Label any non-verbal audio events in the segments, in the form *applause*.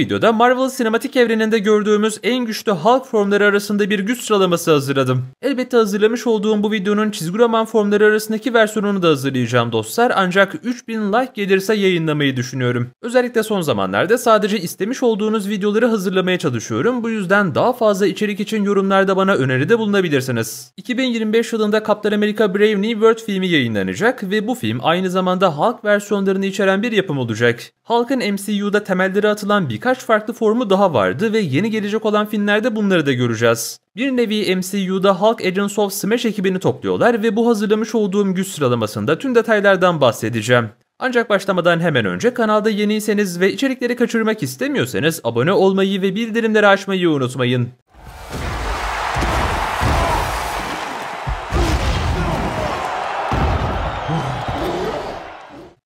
videoda Marvel sinematik evreninde gördüğümüz en güçlü Hulk formları arasında bir güç sıralaması hazırladım. Elbette hazırlamış olduğum bu videonun çizgi roman formları arasındaki versiyonunu da hazırlayacağım dostlar ancak 3000 like gelirse yayınlamayı düşünüyorum. Özellikle son zamanlarda sadece istemiş olduğunuz videoları hazırlamaya çalışıyorum bu yüzden daha fazla içerik için yorumlarda bana öneride bulunabilirsiniz. 2025 yılında Captain America Brave New World filmi yayınlanacak ve bu film aynı zamanda Hulk versiyonlarını içeren bir yapım olacak. Hulk'ın MCU'da temelleri atılan birkaç birkaç farklı formu daha vardı ve yeni gelecek olan filmlerde bunları da göreceğiz. Bir nevi MCU'da Hulk Agents of Smash ekibini topluyorlar ve bu hazırlamış olduğum güç sıralamasında tüm detaylardan bahsedeceğim. Ancak başlamadan hemen önce kanalda yeniyseniz ve içerikleri kaçırmak istemiyorsanız abone olmayı ve bildirimleri açmayı unutmayın.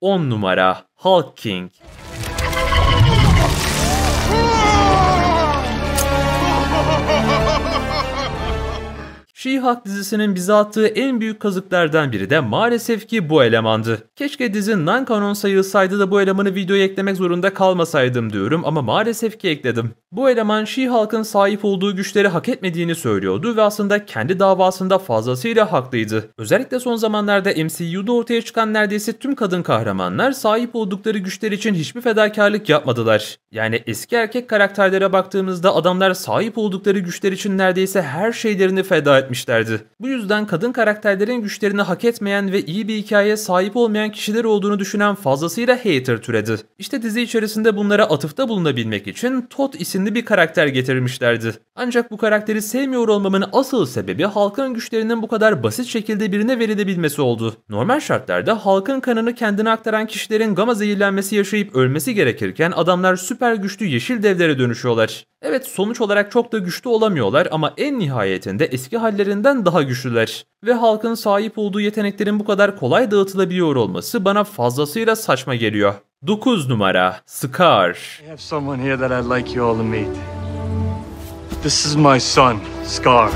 On numara Hulk King She Hulk dizisinin bize attığı en büyük kazıklardan biri de maalesef ki bu elemandı. Keşke dizi non-canon sayılsaydı da bu elemanı videoya eklemek zorunda kalmasaydım diyorum ama maalesef ki ekledim. Bu eleman She-Hulk'ın sahip olduğu güçleri hak etmediğini söylüyordu ve aslında kendi davasında fazlasıyla haklıydı. Özellikle son zamanlarda MCU'da ortaya çıkan neredeyse tüm kadın kahramanlar sahip oldukları güçler için hiçbir fedakarlık yapmadılar. Yani eski erkek karakterlere baktığımızda adamlar sahip oldukları güçler için neredeyse her şeylerini feda etmişler yapmışlardı. Bu yüzden kadın karakterlerin güçlerini hak etmeyen ve iyi bir hikayeye sahip olmayan kişiler olduğunu düşünen fazlasıyla hater türedi. İşte dizi içerisinde bunlara atıfta bulunabilmek için Todd isimli bir karakter getirmişlerdi. Ancak bu karakteri sevmiyor olmamın asıl sebebi halkın güçlerinin bu kadar basit şekilde birine verilebilmesi oldu. Normal şartlarda halkın kanını kendine aktaran kişilerin gama zehirlenmesi yaşayıp ölmesi gerekirken adamlar süper güçlü yeşil devlere dönüşüyorlar. Evet sonuç olarak çok da güçlü olamıyorlar ama en nihayetinde eski hallerinden daha güçlüler. Ve halkın sahip olduğu yeteneklerin bu kadar kolay dağıtılabiliyor olması bana fazlasıyla saçma geliyor. 9 numara Scar. I have someone here that I'd like you all to meet. This is my son, Scar.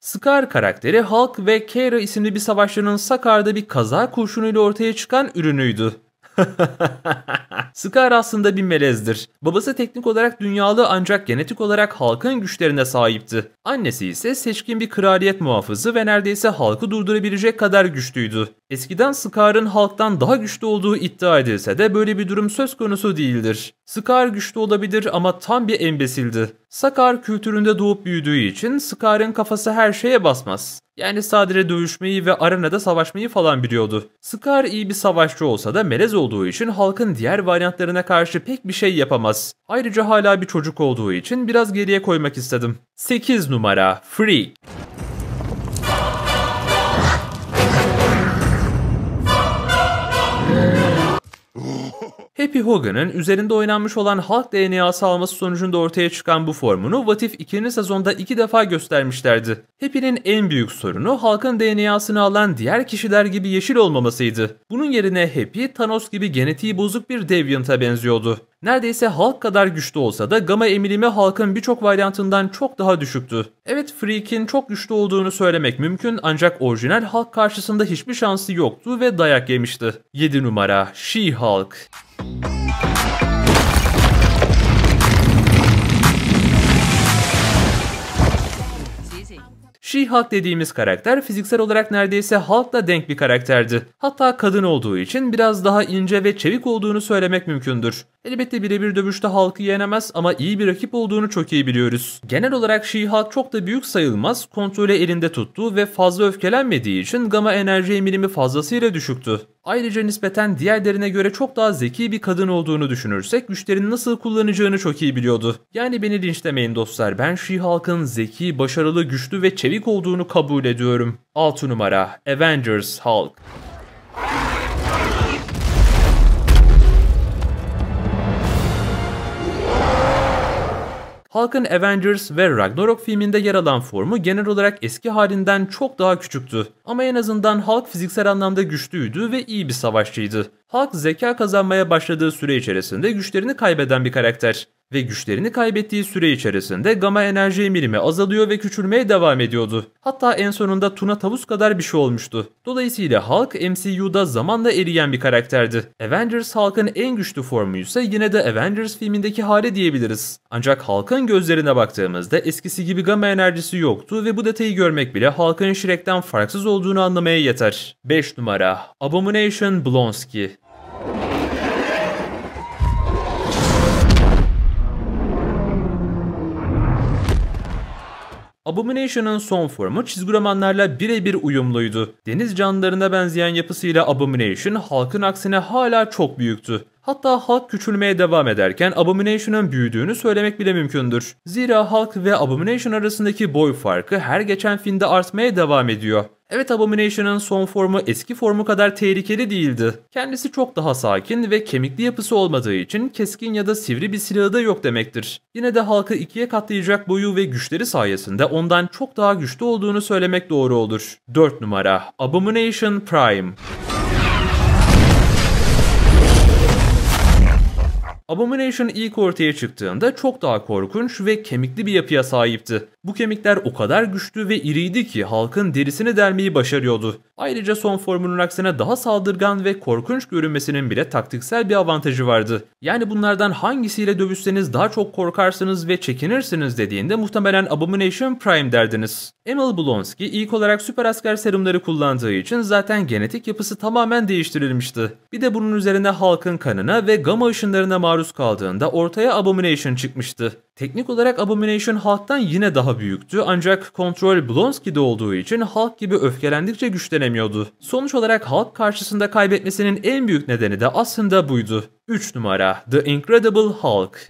Scar karakteri Hulk ve Kara isimli bir savaşçının Sakar'da bir kaza kurşunuyla ortaya çıkan ürünüydü. *laughs* Scar aslında bir melezdir. Babası teknik olarak dünyalı ancak genetik olarak halkın güçlerine sahipti. Annesi ise seçkin bir kraliyet muhafızı ve neredeyse halkı durdurabilecek kadar güçlüydü. Eskiden Scar'ın halktan daha güçlü olduğu iddia edilse de böyle bir durum söz konusu değildir. Scar güçlü olabilir ama tam bir embesildi. Sakar kültüründe doğup büyüdüğü için Skar'ın kafası her şeye basmaz. Yani sadece dövüşmeyi ve arenada savaşmayı falan biliyordu. Scar iyi bir savaşçı olsa da melez olduğu için halkın diğer varyantlarına karşı pek bir şey yapamaz. Ayrıca hala bir çocuk olduğu için biraz geriye koymak istedim. 8 numara Freak Happy Hogan'ın üzerinde oynanmış olan Hulk DNA'sı alması sonucunda ortaya çıkan bu formunu Vatif 2. sezonda iki defa göstermişlerdi. Happy'nin en büyük sorunu halkın DNA'sını alan diğer kişiler gibi yeşil olmamasıydı. Bunun yerine Happy, Thanos gibi genetiği bozuk bir Deviant'a benziyordu. Neredeyse halk kadar güçlü olsa da gama emilimi halkın birçok varyantından çok daha düşüktü. Evet Freak'in çok güçlü olduğunu söylemek mümkün ancak orijinal halk karşısında hiçbir şansı yoktu ve dayak yemişti. 7 numara She-Hulk She-Hulk dediğimiz karakter fiziksel olarak neredeyse Hulk'la denk bir karakterdi. Hatta kadın olduğu için biraz daha ince ve çevik olduğunu söylemek mümkündür. Elbette birebir dövüşte halkı yenemez ama iyi bir rakip olduğunu çok iyi biliyoruz. Genel olarak She-Hulk çok da büyük sayılmaz, kontrolü elinde tuttu ve fazla öfkelenmediği için gama enerji eminimi fazlasıyla düşüktü. Ayrıca nispeten diğerlerine göre çok daha zeki bir kadın olduğunu düşünürsek güçlerini nasıl kullanacağını çok iyi biliyordu. Yani beni linçlemeyin dostlar ben she halkın zeki, başarılı, güçlü ve çevik olduğunu kabul ediyorum. 6 numara Avengers Hulk. Halkın Avengers ve Ragnarok filminde yer alan formu genel olarak eski halinden çok daha küçüktü. Ama en azından Hulk fiziksel anlamda güçlüydü ve iyi bir savaşçıydı. Hulk zeka kazanmaya başladığı süre içerisinde güçlerini kaybeden bir karakter ve güçlerini kaybettiği süre içerisinde gama enerji emilimi azalıyor ve küçülmeye devam ediyordu. Hatta en sonunda Tuna Tavus kadar bir şey olmuştu. Dolayısıyla Hulk MCU'da zamanla eriyen bir karakterdi. Avengers Hulk'ın en güçlü formuysa yine de Avengers filmindeki hali diyebiliriz. Ancak Hulk'ın gözlerine baktığımızda eskisi gibi gama enerjisi yoktu ve bu detayı görmek bile Hulk'ın Shrek'ten farksız olduğunu anlamaya yeter. 5 numara Abomination Blonsky Abomination'ın son formu çizgi romanlarla birebir uyumluydu. Deniz canlılarına benzeyen yapısıyla Abomination halkın aksine hala çok büyüktü. Hatta halk küçülmeye devam ederken Abomination'ın büyüdüğünü söylemek bile mümkündür. Zira halk ve Abomination arasındaki boy farkı her geçen filmde artmaya devam ediyor. Evet Abomination'ın son formu eski formu kadar tehlikeli değildi. Kendisi çok daha sakin ve kemikli yapısı olmadığı için keskin ya da sivri bir silahı da yok demektir. Yine de halkı ikiye katlayacak boyu ve güçleri sayesinde ondan çok daha güçlü olduğunu söylemek doğru olur. 4 numara Abomination Prime Abomination ilk ortaya çıktığında çok daha korkunç ve kemikli bir yapıya sahipti. Bu kemikler o kadar güçlü ve iriydi ki halkın derisini delmeyi başarıyordu. Ayrıca son formunun aksine daha saldırgan ve korkunç görünmesinin bile taktiksel bir avantajı vardı. Yani bunlardan hangisiyle dövüşseniz daha çok korkarsınız ve çekinirsiniz dediğinde muhtemelen Abomination Prime derdiniz. Emil Blonsky ilk olarak süper asker serumları kullandığı için zaten genetik yapısı tamamen değiştirilmişti. Bir de bunun üzerine halkın kanına ve gamma ışınlarına maruz maruz kaldığında ortaya Abomination çıkmıştı. Teknik olarak Abomination Hulk'tan yine daha büyüktü ancak kontrol Blonsky'de olduğu için Hulk gibi öfkelendikçe güçlenemiyordu. Sonuç olarak Hulk karşısında kaybetmesinin en büyük nedeni de aslında buydu. 3 numara The Incredible Hulk.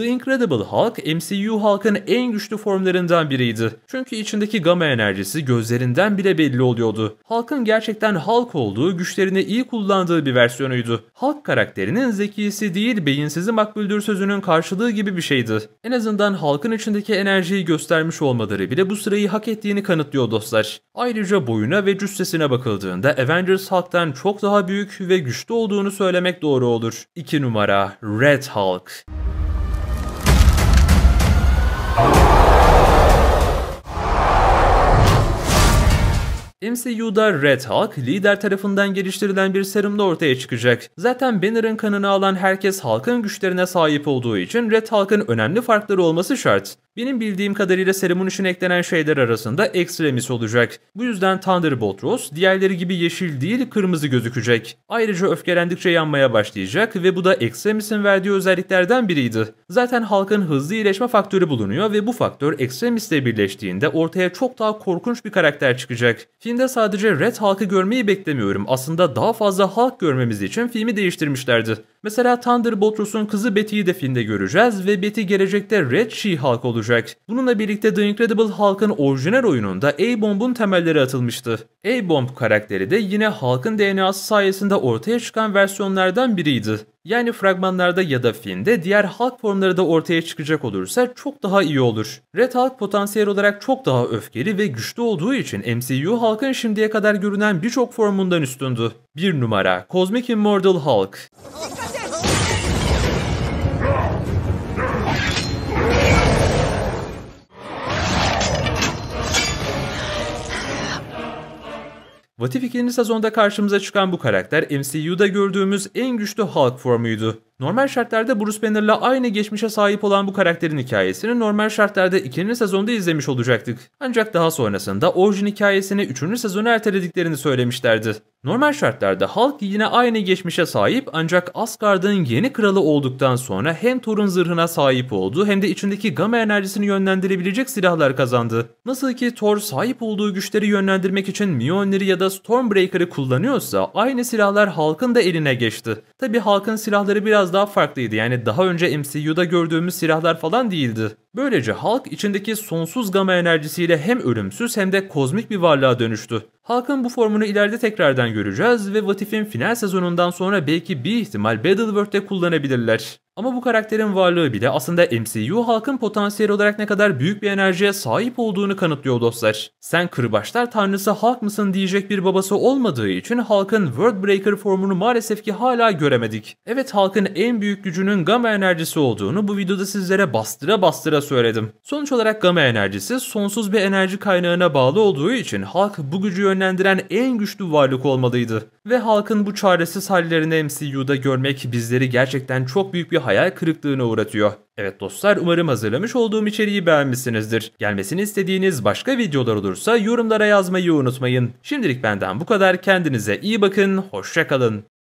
The Incredible Hulk, MCU Hulk'ın en güçlü formlarından biriydi. Çünkü içindeki gama enerjisi gözlerinden bile belli oluyordu. Hulk'ın gerçekten Hulk olduğu, güçlerini iyi kullandığı bir versiyonuydu. Hulk karakterinin zekisi değil, beyinsizi makbuldür sözünün karşılığı gibi bir şeydi. En azından Hulk'ın içindeki enerjiyi göstermiş olmaları bile bu sırayı hak ettiğini kanıtlıyor dostlar. Ayrıca boyuna ve cüssesine bakıldığında Avengers Hulk'tan çok daha büyük ve güçlü olduğunu söylemek doğru olur. 2 numara Red Hulk. MCU'da Red Hulk, lider tarafından geliştirilen bir serumla ortaya çıkacak. Zaten Banner'ın kanını alan herkes Hulk'ın güçlerine sahip olduğu için Red Hulk'ın önemli farkları olması şart. Benim bildiğim kadarıyla Serumun için eklenen şeyler arasında ekstremis olacak. Bu yüzden Thunderbolt Ross diğerleri gibi yeşil değil kırmızı gözükecek. Ayrıca öfkelendikçe yanmaya başlayacak ve bu da ekstremis'in verdiği özelliklerden biriydi. Zaten halkın hızlı iyileşme faktörü bulunuyor ve bu faktör ekstremisle birleştiğinde ortaya çok daha korkunç bir karakter çıkacak. Filmde sadece Red Hulk'ı görmeyi beklemiyorum. Aslında daha fazla Hulk görmemiz için filmi değiştirmişlerdi. Mesela Thunderboltros'un kızı Betty'yi de filmde göreceğiz ve Betty gelecekte Red She-Hulk olacak. Bununla birlikte The Incredible Hulk'ın orijinal oyununda A-Bomb'un temelleri atılmıştı. A-Bomb karakteri de yine Hulk'ın DNA'sı sayesinde ortaya çıkan versiyonlardan biriydi. Yani fragmanlarda ya da filmde diğer Hulk formları da ortaya çıkacak olursa çok daha iyi olur. Red Hulk potansiyel olarak çok daha öfkeli ve güçlü olduğu için MCU Hulk'ın şimdiye kadar görünen birçok formundan üstündü. Bir numara Cosmic Immortal Hulk. *laughs* Vatif ikinci sezonda karşımıza çıkan bu karakter MCU'da gördüğümüz en güçlü Hulk formuydu. Normal şartlarda Bruce Banner'la aynı geçmişe sahip olan bu karakterin hikayesini normal şartlarda ikinci sezonda izlemiş olacaktık. Ancak daha sonrasında orijin hikayesini üçüncü sezonu ertelediklerini söylemişlerdi. Normal şartlarda Hulk yine aynı geçmişe sahip ancak Asgard'ın yeni kralı olduktan sonra hem Thor'un zırhına sahip oldu hem de içindeki gamma enerjisini yönlendirebilecek silahlar kazandı. Nasıl ki Thor sahip olduğu güçleri yönlendirmek için Mjolnir'i ya da Stormbreaker'ı kullanıyorsa aynı silahlar Hulk'ın da eline geçti. Tabi Hulk'ın silahları biraz daha farklıydı yani daha önce MCU'da gördüğümüz silahlar falan değildi. Böylece halk içindeki sonsuz gama enerjisiyle hem ölümsüz hem de kozmik bir varlığa dönüştü. Halkın bu formunu ileride tekrardan göreceğiz ve Vatif'in final sezonundan sonra belki bir ihtimal Battleworld'de kullanabilirler. Ama bu karakterin varlığı bile aslında MCU halkın potansiyel olarak ne kadar büyük bir enerjiye sahip olduğunu kanıtlıyor dostlar. Sen kırbaçlar tanrısı halk mısın diyecek bir babası olmadığı için halkın Worldbreaker formunu maalesef ki hala göremedik. Evet halkın en büyük gücünün gamma enerjisi olduğunu bu videoda sizlere bastıra bastıra söyledim. Sonuç olarak gamma enerjisi sonsuz bir enerji kaynağına bağlı olduğu için halk bu gücü yönlendiren en güçlü varlık olmalıydı. Ve halkın bu çaresiz hallerini MCU'da görmek bizleri gerçekten çok büyük bir hayal kırıklığına uğratıyor. Evet dostlar umarım hazırlamış olduğum içeriği beğenmişsinizdir. Gelmesini istediğiniz başka videolar olursa yorumlara yazmayı unutmayın. Şimdilik benden bu kadar kendinize iyi bakın, hoşçakalın.